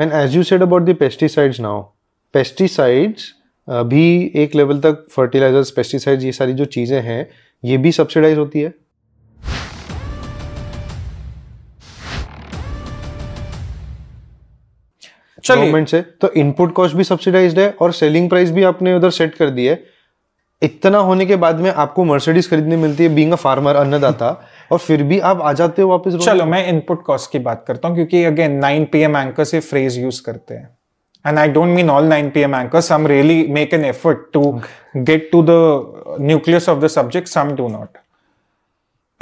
And as you said about the pesticides now pesticides भी एक level तक fertilisers pesticides ये सारी जो चीज़ें हैं ये भी सब्सिडाइज होती है गवर्नमेंट से तो इनपुट कॉस्ट भी सब्सिडाइज है और सेलिंग प्राइस भी आपने उधर सेट कर दी है इतना होने के बाद में आपको मर्सिडीज खरीदने मिलती है बींग अ फार्मर अन्नदाता और फिर भी आप आ जाते हो वापस चलो मैं इनपुट कॉस्ट की बात करता हूँ क्योंकि again nine P M anchor से फ्रेज यूज करते हैं and i don't mean all 9 pm anchors some really make an effort to okay. get to the nucleus of the subject some do not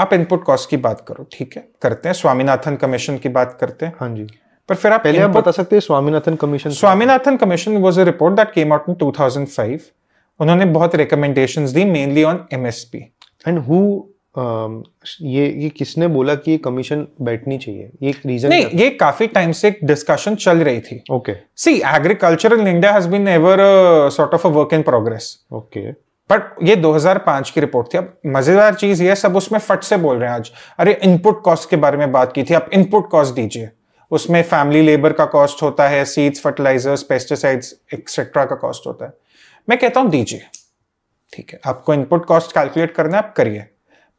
आप input cost की बात करो ठीक है करते हैं स्वामीनाथन कमीशन की बात करते हैं हाँ जी पर फिर आप पहले आप बता सकते हैं Swaminathan commission Swaminathan commission was a report that came out in 2005 उन्होंने बहुत रिकमेंडेशंस दी mainly on MSP and who ये ये किसने बोला कि ये कमीशन बैठनी चाहिए ये रीजन नहीं ये काफी टाइम से एक डिस्कशन चल रही थी okay see agriculture in India has been ever sort of a work in progress okay but ये 2005 की रिपोर्ट थी अब मजेदार चीज ये सब उसमें फट से बोल रहे हैं आज अरे इनपुट कॉस्ट के बारे में बात की थी आप इनपुट कॉस्ट दीजिए उसमें फैमिली लेबर का कॉस्ट होता है सीड्स फर्टिलाइजर्स पेस्टिसाइड्स एक्सेट्रा का कॉस्ट होता है मैं कहता हूं दीजिए ठीक है आपको इनपुट कॉस्ट कैलकुलेट करना है आप करिए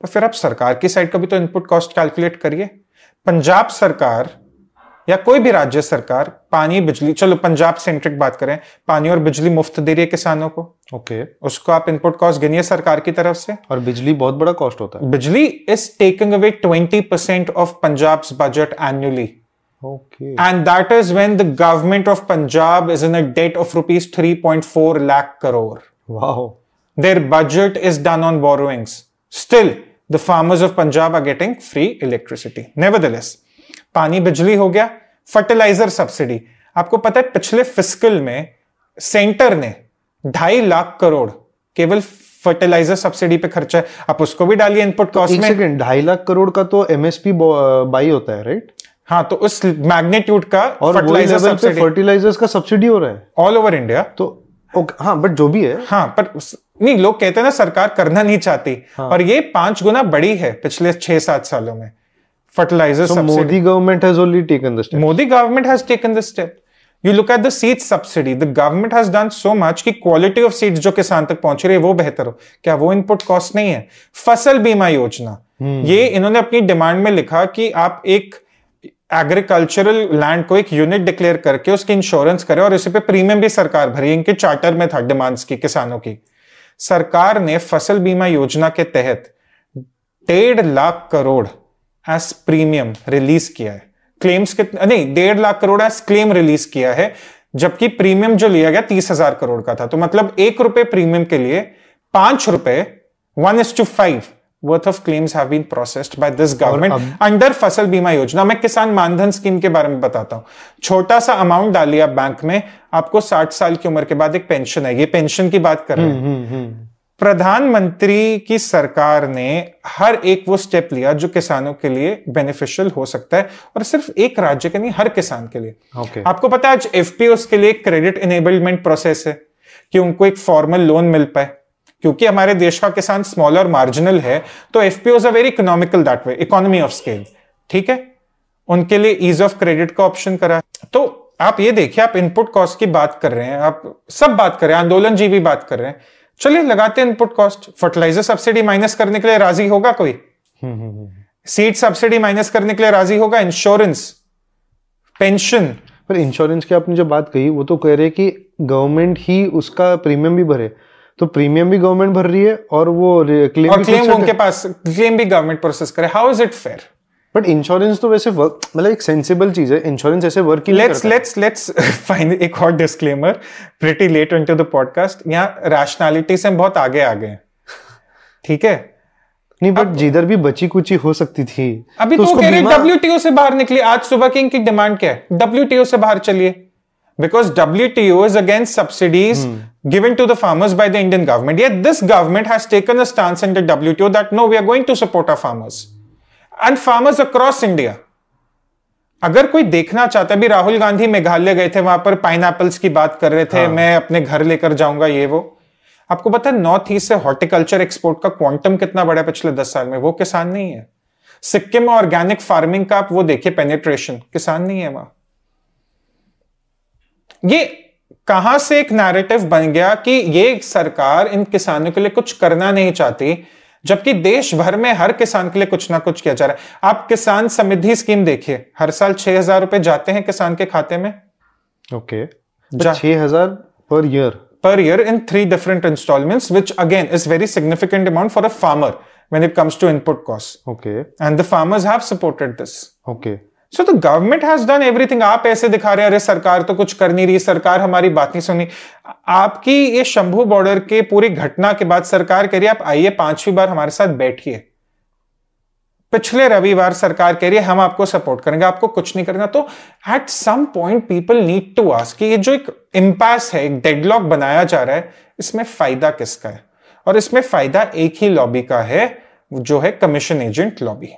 तो फिर आप सरकार की साइड का भी तो इनपुट कॉस्ट कैलकुलेट करिए पंजाब सरकार या कोई भी राज्य सरकार पानी बिजली चलो पंजाब सेंट्रिक बात करें पानी और बिजली मुफ्त दे रही है किसानों को ओके okay. उसको आप इनपुट कॉस्ट गिनिए सरकार की तरफ से और बिजली बहुत बड़ा कॉस्ट होता है bijli is taking away twenty percent of Punjab budget annually and that is when the the of Punjab is in in debt of rupees rupees 3.4 lakh crore. Wow. Their budget is done on borrowings. the farmers of Punjab are getting free electricity. Nevertheless, पानी बिजली हो गया fertiliser subsidy आपको पता है पिछले fiscal में centre ने ढाई लाख करोड़ केवल फर्टिलाइजर सब्सिडी पे खर्चा है आप उसको भी डालिए इनपुट कॉस्ट में में ढाई लाख करोड़ का तो एमएसपी बाई होता है राइट हाँ तो उस मैग्नेट्यूड का और फर्टिलाइजर सब्सिडी फर्टिलाइजर्स का सब्सिडी हो रहा है ऑल ओवर इंडिया तो ओके हाँ बट जो भी है हाँ पर उस, नहीं लोग कहते हैं ना सरकार करना नहीं चाहती हाँ। और ये पांच गुना बड़ी है पिछले छह सात सालों में fertiliser Modi government Modi government has the taken the step. Modi government has taken the step. You look at the seed subsidy. The government has done कि जो किसान तक पहुंच रही है वो बेहतर हो क्या वो इनपुट कॉस्ट नहीं है फसल बीमा योजना हम्म। ये इन्होंने अपनी डिमांड में लिखा कि आप एक एग्रीकल्चरल लैंड को एक यूनिट डिक्लेयर करके उसकी इंश्योरेंस करें और इसी पे प्रीमियम भी सरकार भरी इनके चार्टर में था डिमांड्स की किसानों की सरकार ने फसल बीमा योजना के तहत डेढ़ lakh crore as premium release किया है क्लेम्स के नहीं डेढ़ lakh crore as claim release किया है जबकि प्रीमियम जो लिया गया तीस हजार करोड़ का था तो मतलब एक रुपए प्रीमियम के लिए पांच रुपए one as to five worth of claims have been processed by this government under Fasal Bima योजना मैं किसान मानधन स्कीम के बारे में बताता हूँ छोटा सा अमाउंट डालिए आप बैंक में आपको 60 साल की उम्र के बाद एक पेंशन है ये पेंशन की बात कर रहे हैं हम्म, हम्म, हम्म। प्रधानमंत्री की सरकार ने हर एक वो स्टेप लिया जो किसानों के लिए बेनिफिशियल हो सकता है और सिर्फ एक राज्य के नहीं हर किसान के लिए okay. आपको पता है आज एफ के लिए क्रेडिट इनेबलमेंट प्रोसेस है कि उनको एक फॉर्मल लोन मिल पाए क्योंकि हमारे देश का किसान और मार्जिनल है तो F P O's a very economical that way economy of scale ठीक है उनके लिए ईज ऑफ क्रेडिट का ऑप्शन करा तो आप ये देखिए आप इनपुट कॉस्ट की बात कर रहे हैं आप सब बात कर रहे हैं आंदोलन जी भी बात कर रहे हैं चलिए लगाते हैं input cost fertiliser subsidy minus करने के लिए राजी होगा कोई सीट सब्सिडी माइनस करने के लिए राजी होगा इंश्योरेंस पेंशन पर इंश्योरेंस की आपने जो बात कही वो तो कह रहे कि गवर्नमेंट ही उसका प्रीमियम भी भरे तो प्रीमियम भी गवर्नमेंट भर रही है और वो क्लेम और क्लेम उनके पास क्लेम भी गवर्नमेंट प्रोसेस करे how is it fair but insurance तो वैसे वर्क मतलब एक सेंसिबल चीज है इंश्योरेंस ऐसे वर्क ही लेट्स लेट्स लेट्स फाइंड एक और disclaimer pretty late into the podcast यहाँ रैशनैलिटी से हम बहुत आगे आ गए ठीक है नहीं बट जिधर भी बची कुची हो सकती थी अभी तो, तो कह रहे डब्ल्यूटीओ से बाहर निकली आज सुबह की इनकी डिमांड क्या है डब्ल्यूटीओ से बाहर चलिए because WTO is against subsidies given to the farmers by the Indian government. Yet this government has taken a stance in the WTO that no, we are going to support our farmers and farmers across India. अगर कोई देखना चाहता है भी राहुल गांधी मेघालय गए थे वहां पर पाइन की बात कर रहे थे हाँ। मैं अपने घर लेकर जाऊंगा ये वो आपको पता है नॉर्थ ईस्ट से हॉर्टिकल्चर एक्सपोर्ट का क्वांटम कितना बड़ा है पिछले दस साल में वो किसान नहीं है सिक्किम में ऑर्गेनिक फार्मिंग का आप वो देखिए पेनिट्रेशन किसान नहीं है वहां ये कहां से एक नैरेटिव बन गया कि ये सरकार इन किसानों के लिए कुछ करना नहीं चाहती जबकि देश भर में हर किसान के लिए कुछ ना कुछ किया जा रहा है आप किसान समृद्धि स्कीम देखिए हर साल छह हजार रुपए जाते हैं किसान के खाते में ओके तो छह हजार per year per year in three different installments which again is very significant amount for a farmer when it comes to input cost okay and the farmers have so the government has done everything आप ऐसे दिखा रहे हैं अरे सरकार तो कुछ कर नहीं रही सरकार हमारी बात नहीं सुनी आपकी ये शंभू बॉर्डर के पूरी घटना के बाद सरकार कह रही है आप आइए पांचवी बार हमारे साथ बैठिए पिछले रविवार सरकार कह रही है हम आपको सपोर्ट करेंगे आपको कुछ नहीं करना तो at some point people need to ask कि ये जो एक इम्पैस है एक डेडलॉक बनाया जा रहा है इसमें फायदा किसका है और इसमें फायदा एक ही लॉबी का है जो है कमीशन एजेंट लॉबी